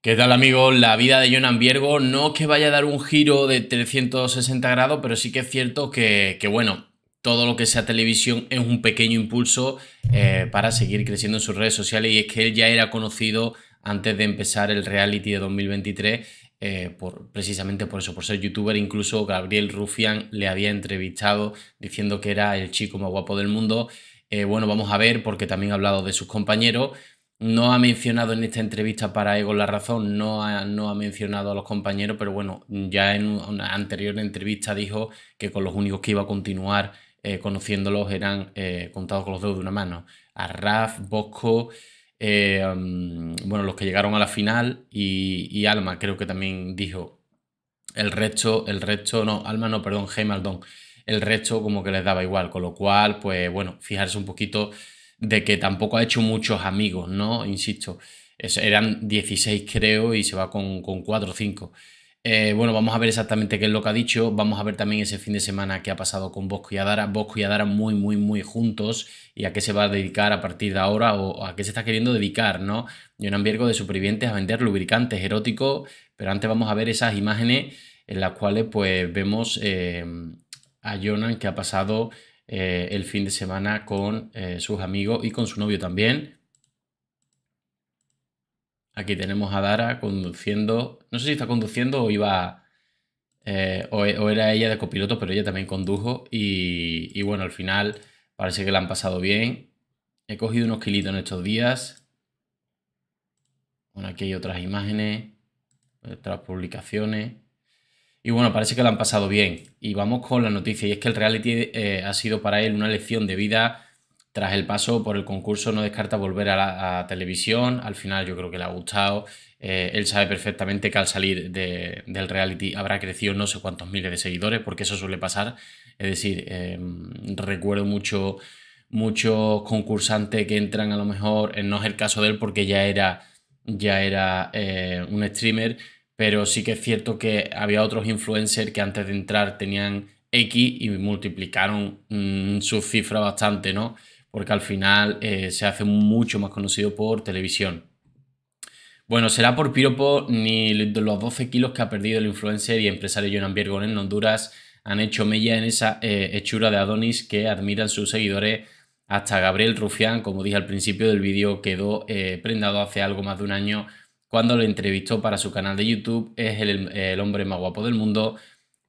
¿Qué tal amigos? La vida de Jonan Viergo no que vaya a dar un giro de 360 grados, pero sí que es cierto que, bueno, todo lo que sea televisión es un pequeño impulso eh, para seguir creciendo en sus redes sociales y es que él ya era conocido antes de empezar el reality de 2023 eh, por, precisamente por eso, por ser youtuber. Incluso Gabriel Rufián le había entrevistado diciendo que era el chico más guapo del mundo. Eh, bueno, vamos a ver porque también ha hablado de sus compañeros. No ha mencionado en esta entrevista para Ego la razón, no ha, no ha mencionado a los compañeros, pero bueno, ya en una anterior entrevista dijo que con los únicos que iba a continuar eh, conociéndolos eran eh, contados con los dedos de una mano. A Raf, Bosco, eh, mm, bueno, los que llegaron a la final y, Alma, creo que también dijo. El resto, el resto, no, Alma no, perdón, gemaldon El resto como que les daba igual, con lo cual, pues bueno, fijarse un poquito de que tampoco ha hecho muchos amigos, ¿no? Insisto, eran 16 creo y se va con, con 4 o 5. Eh, bueno, vamos a ver exactamente qué es lo que ha dicho. Vamos a ver también ese fin de semana que ha pasado con Bosco y Adara. Bosco y Adara muy, muy, muy juntos y a qué se va a dedicar a partir de ahora o a qué se está queriendo dedicar, ¿no? Jonan Viergo de Supervivientes a vender lubricantes eróticos, pero antes vamos a ver esas imágenes en las cuales pues vemos eh, a Jonan que ha pasado eh, el fin de semana con eh, sus amigos y con su novio también. Aquí tenemos a Dara conduciendo. No sé si está conduciendo o iba. Eh, o, era ella de copiloto, pero ella también condujo. Y, y, bueno, al final parece que la han pasado bien. He cogido unos kilitos en estos días. Bueno, aquí hay otras imágenes, otras publicaciones. Y bueno, parece que lo han pasado bien. Y vamos con la noticia, y es que el reality eh, ha sido para él una lección de vida tras el paso por el concurso no descarta volver a la televisión, al final yo creo que le ha gustado, eh, él sabe perfectamente que al salir del reality habrá crecido no sé cuántos miles de seguidores, porque eso suele pasar, es decir, em, recuerdo mucho, muchos concursantes que entran a lo mejor, eh, no es el caso de él porque ya era, ya era un streamer, pero sí que es cierto que había otros influencers que antes de entrar tenían X y multiplicaron mm, su cifra bastante, ¿no? Porque al final eh, se hace mucho más conocido por televisión. Bueno, será por piropo ni los 12 kilos que ha perdido el influencer y empresario Jonan Biergon en Honduras han hecho mella en esa eh, hechura de Adonis que admiran sus seguidores. Hasta Gabriel Rufián, como dije al principio del vídeo, quedó eh, prendado hace algo más de un año cuando lo entrevistó para su canal de YouTube, es el, hombre más guapo del mundo,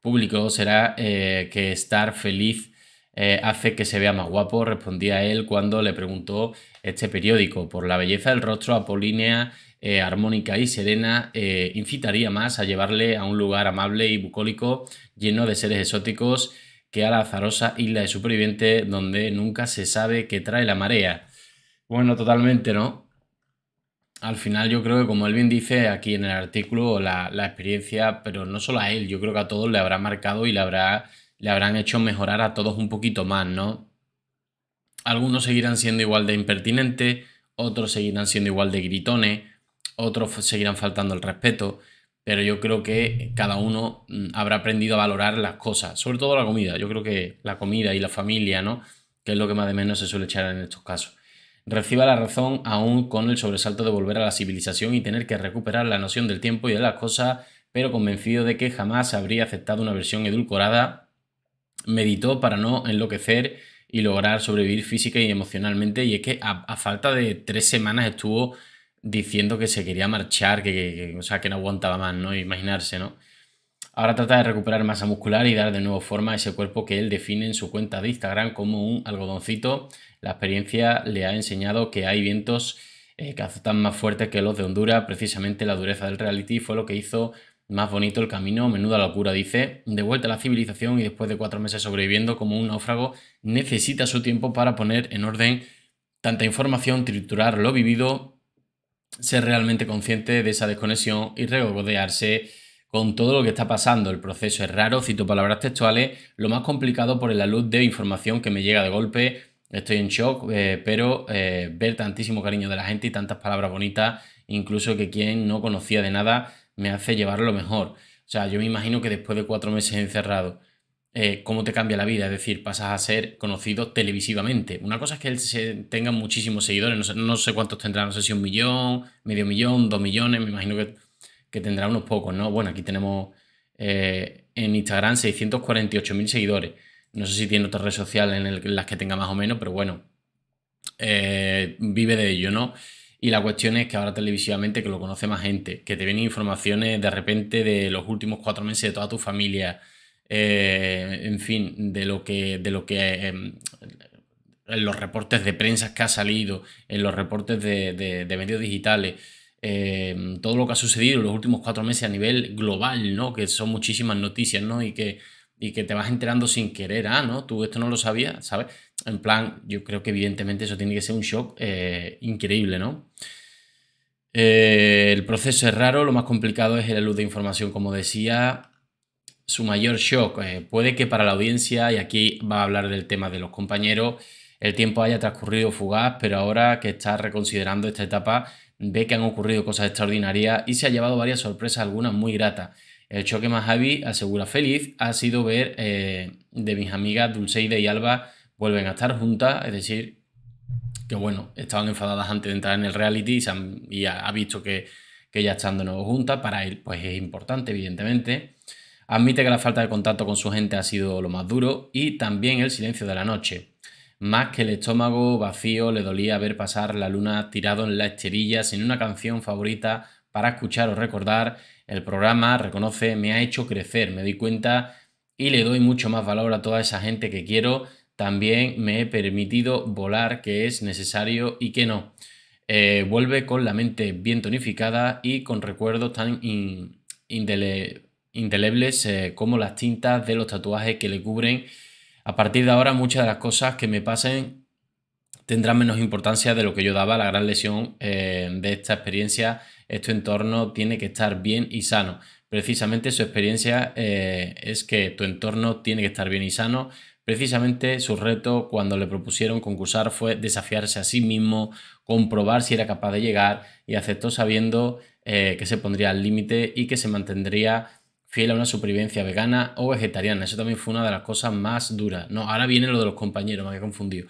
publicó, será eh, que estar feliz eh, hace que se vea más guapo, respondía él cuando le preguntó este periódico. Por la belleza del rostro apolínea, eh, armónica y serena, incitaría más a llevarle a un lugar amable y bucólico, lleno de seres exóticos, que a la azarosa isla de superviviente donde nunca se sabe qué trae la marea. Bueno, totalmente, ¿no? al final yo creo que como él bien dice aquí en el artículo, la, experiencia, pero no solo a él, yo creo que a todos le habrá marcado y le, habrá, le habrán hecho mejorar a todos un poquito más, ¿no? Algunos seguirán siendo igual de impertinentes, otros seguirán siendo igual de gritones, otros seguirán faltando el respeto, pero yo creo que cada uno mm, habrá aprendido a valorar las cosas, sobre todo la comida, yo creo que la comida y la familia, ¿no? Que es lo que más de menos se suele echar en estos casos reciba la razón aún con el sobresalto de volver a la civilización y tener que recuperar la noción del tiempo y de las cosas, pero convencido de que jamás habría aceptado una versión edulcorada, meditó para no enloquecer y lograr sobrevivir física y emocionalmente. Y es que a, falta de tres semanas estuvo diciendo que se quería marchar, que, sea, que no aguantaba más, ¿no? Imaginarse, ¿no? Ahora trata de recuperar masa muscular y dar de nuevo forma a ese cuerpo que él define en su cuenta de Instagram como un algodoncito. La experiencia le ha enseñado que hay vientos eh, que azotan más fuertes que los de Honduras. Precisamente la dureza del reality fue lo que hizo más bonito el camino. Menuda locura, dice. De vuelta a la civilización y después de cuatro meses sobreviviendo como un náufrago, necesita su tiempo para poner en orden tanta información, triturar lo vivido, ser realmente consciente de esa desconexión y regodearse con todo lo que está pasando. El proceso es raro, cito palabras textuales, lo más complicado por la luz de información que me llega de golpe. Estoy en shock, eh, pero eh, ver tantísimo cariño de la gente y tantas palabras bonitas, incluso que quien no conocía de nada, me hace llevarlo mejor. O sea, yo me imagino que después de cuatro meses encerrado, eh, cómo te cambia la vida, es decir, pasas a ser conocido televisivamente. Una cosa es que él se tenga muchísimos seguidores, no sé, cuántos tendrán no sé si un millón, medio millón, dos millones, me imagino que que tendrá unos pocos, ¿no? Bueno, aquí tenemos eh, en Instagram 648.000 seguidores. No sé si tiene otras redes sociales en, las que tenga más o menos, pero bueno, eh, vive de ello, ¿no? Y la cuestión es que ahora televisivamente que lo conoce más gente, que te vienen informaciones de repente de los últimos cuatro meses de toda tu familia, eh, en fin, de lo que, de lo que em, en los reportes de prensa que ha salido, en los reportes de medios digitales Em, todo lo que ha sucedido en los últimos cuatro meses a nivel global, ¿no? Que son muchísimas noticias, ¿no? Y que, y que te vas enterando sin querer, ah, ¿no? Tú esto no lo sabías, ¿sabes? En plan, yo creo que evidentemente eso tiene que ser un shock eh, increíble, ¿no? Eh, el proceso es raro, lo más complicado es el luz de información, como decía. Su mayor shock eh, puede que para la audiencia, y aquí va a hablar del tema de los compañeros, el tiempo haya transcurrido fugaz, pero ahora que está reconsiderando esta etapa, ve que han ocurrido cosas extraordinarias y se ha llevado varias sorpresas, algunas muy gratas. El choque más heavy, asegura Feliz, ha sido ver eh, de mis amigas Dulceide y Alba vuelven a estar juntas, es decir, que bueno, estaban enfadadas antes de entrar en el reality y, y ha, visto que, que ya están de nuevo juntas, para él pues es importante, evidentemente. Admite que la falta de contacto con su gente ha sido lo más duro y también el silencio de la noche. Más que el estómago vacío le dolía ver pasar la luna tirado en la esterilla sin una canción favorita para escuchar o recordar. El programa, reconoce, me ha hecho crecer, me di cuenta y le doy mucho más valor a toda esa gente que quiero. También me he permitido volar, que es necesario y que no. Eh, vuelve con la mente bien tonificada y con recuerdos tan indelebles eh, como las tintas de los tatuajes que le cubren a partir de ahora muchas de las cosas que me pasen tendrán menos importancia de lo que yo daba. La gran lesión eh, de esta experiencia es este tu entorno tiene que estar bien y sano. Precisamente su experiencia eh, es que tu entorno tiene que estar bien y sano. Precisamente su reto cuando le propusieron concursar fue desafiarse a sí mismo, comprobar si era capaz de llegar y aceptó sabiendo eh, que se pondría al límite y que se mantendría fiel a una supervivencia vegana o vegetariana. Eso también fue una de las cosas más duras. No, ahora viene lo de los compañeros, me había confundido.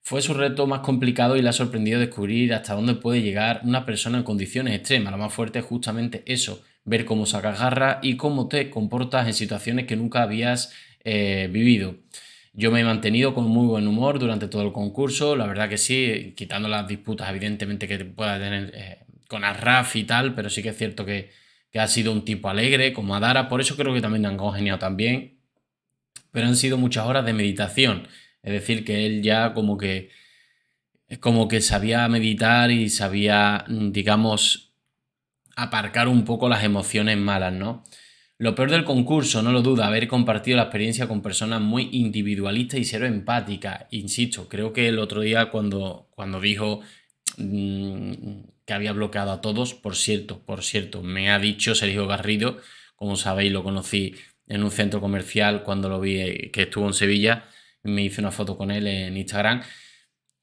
Fue su reto más complicado y le ha sorprendido descubrir hasta dónde puede llegar una persona en condiciones extremas. Lo más fuerte es justamente eso, ver cómo sacas garra y cómo te comportas en situaciones que nunca habías eh, vivido. Yo me he mantenido con muy buen humor durante todo el concurso, la verdad que sí, quitando las disputas evidentemente que pueda tener eh, con Arraf y tal, pero sí que es cierto que, que ha sido un tipo alegre, como Adara, por eso creo que también han congeniado también, pero han sido muchas horas de meditación, es decir, que él ya como que, como que sabía meditar y sabía, mm, digamos, aparcar un poco las emociones malas, ¿no? Lo peor del concurso, no lo duda, haber compartido la experiencia con personas muy individualistas y ser empáticas. Insisto, creo que el otro día cuando, cuando dijo mm, que había bloqueado a todos. Por cierto, por cierto, me ha dicho Sergio Garrido, como sabéis, lo conocí en un centro comercial cuando lo vi eh, que estuvo en Sevilla. Me hice una foto con él en Instagram.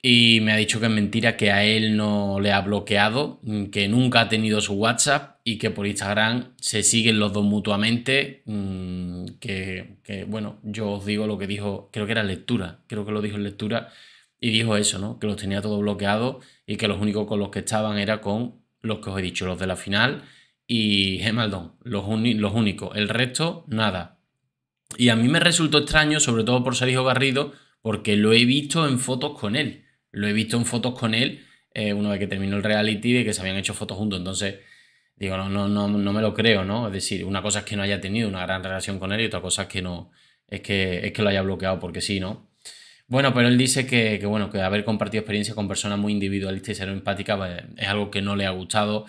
Y me ha dicho que es mentira, que a él no le ha bloqueado, mm, que nunca ha tenido su WhatsApp y que por Instagram se siguen los dos mutuamente. Mm, que, bueno, yo os digo lo que dijo, creo que era lectura, creo que lo dijo en lectura, y dijo eso, ¿no? Que los tenía todo bloqueado y que los únicos con los que estaban era con los que os he dicho, los de la final y Gemaldón, los, los únicos, el resto nada. Y a mí me resultó extraño, sobre todo por Sergio Garrido, porque lo he visto en fotos con él. Lo he visto en fotos con él eh, una vez que terminó el reality y que se habían hecho fotos juntos. Entonces, digo, no, no, no, no me lo creo, ¿no? Es decir, una cosa es que no haya tenido una gran relación con él y otra cosa es que no, es que, es que lo haya bloqueado porque sí, ¿no? Bueno, pero él dice que, que, bueno, que haber compartido experiencia con personas muy individualistas y ser empática pues, es algo que no le ha gustado.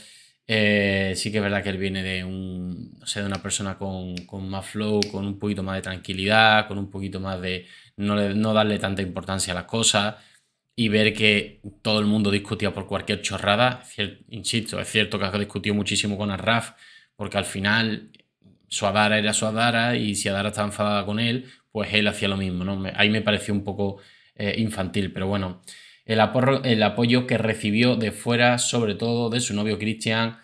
Eh, sí que es verdad que él viene de un, de una persona con, más flow, con un poquito más de tranquilidad, con un poquito más de no, le, no darle tanta importancia a las cosas y ver que todo el mundo discutía por cualquier chorrada. insisto, es cierto que ha discutido muchísimo con Arraf porque al final su Adara era su Adara y si Adara estaba enfadada con él, pues él hacía lo mismo, ¿no? Ahí me pareció un poco eh, infantil, pero bueno. El, el apoyo que recibió de fuera, sobre todo de su novio Christian,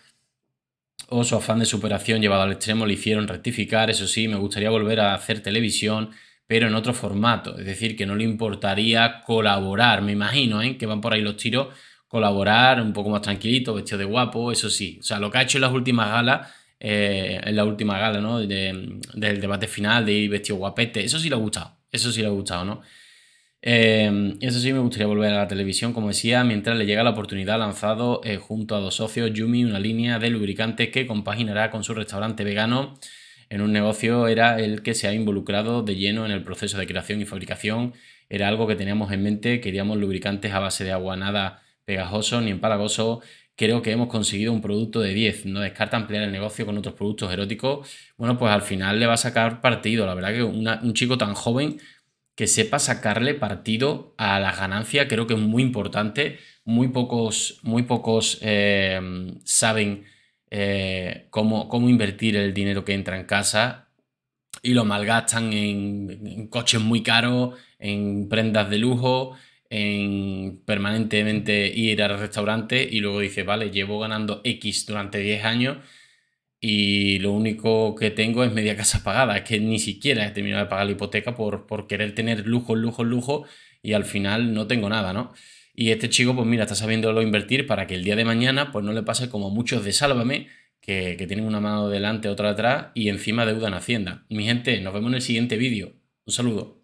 o su afán de superación llevado al extremo le hicieron rectificar, eso sí, me gustaría volver a hacer televisión, pero en otro formato, es decir, que no le importaría colaborar, me imagino, ¿eh? que van por ahí los tiros, colaborar un poco más tranquilito, vestido de guapo, eso sí, o sea, lo que ha hecho en las últimas galas eh, en la última gala, del debate final, de ir vestido guapete. Eso sí le ha gustado, eso sí lo ha gustado, ¿no? Em, eso sí, me gustaría volver a la televisión, como decía, mientras le llega la oportunidad lanzado eh, junto a dos socios, Yumi, una línea de lubricantes que compaginará con su restaurante vegano en un negocio, era el que se ha involucrado de lleno en el proceso de creación y fabricación, era algo que teníamos en mente, queríamos lubricantes a base de agua nada pegajoso ni empalagoso, creo que hemos conseguido un producto de 10. No descarta ampliar el negocio con otros productos eróticos. Bueno, pues al final le va a sacar partido. La verdad que un chico tan joven que sepa sacarle partido a las ganancias, creo que es muy importante. Muy pocos, muy pocos eh, saben eh, cómo, invertir el dinero que entra en casa y lo malgastan en coches muy caros, en prendas de lujo, en permanentemente ir al restaurante y luego dice, vale, llevo ganando X durante 10 años y lo único que tengo es media casa pagada, es que ni siquiera he terminado de pagar la hipoteca por, querer tener lujo, lujo, lujo y al final no tengo nada, ¿no? Y este chico, pues mira, está sabiéndolo invertir para que el día de mañana, pues no le pase como muchos de Sálvame, que, tienen una mano delante, otra atrás y encima deuda en Hacienda. Mi gente, nos vemos en el siguiente vídeo. Un saludo.